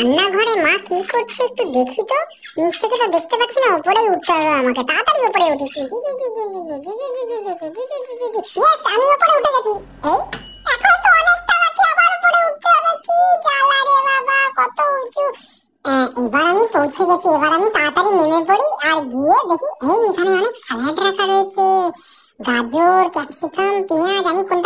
রান্নাঘরে মা কি করছে একটু দেখি তো নিচ থেকে তো দেখতে পাচ্ছি না উপরে উঠতে হবে আমাকে তাড়াতাড়ি উপরে উঠেছি জি জি জি জি জি জি জি জি জি জি জি জি জি জি জি জি আমি উপরে উঠে গেছি এই এখন তো অনেকটা আবার উপরে উঠতে হবে কি জ্বালা রে বাবা কত উঁচু এবার আমি পৌঁছে গেছি এবার আমি তাড়াতাড়ি নেমে পড়ি আর গিয়ে দেখি এই এখানে অনেক স্যালাড রাখা রয়েছে গাজর ক্যাপসিকাম পেঁয়াজ আমি কোনটা